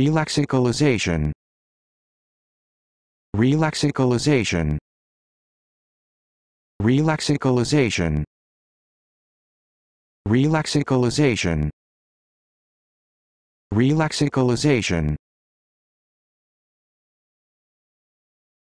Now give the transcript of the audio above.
Relaxicalization. Relaxicalization. Relaxicalization. Relaxicalization. Relaxicalization.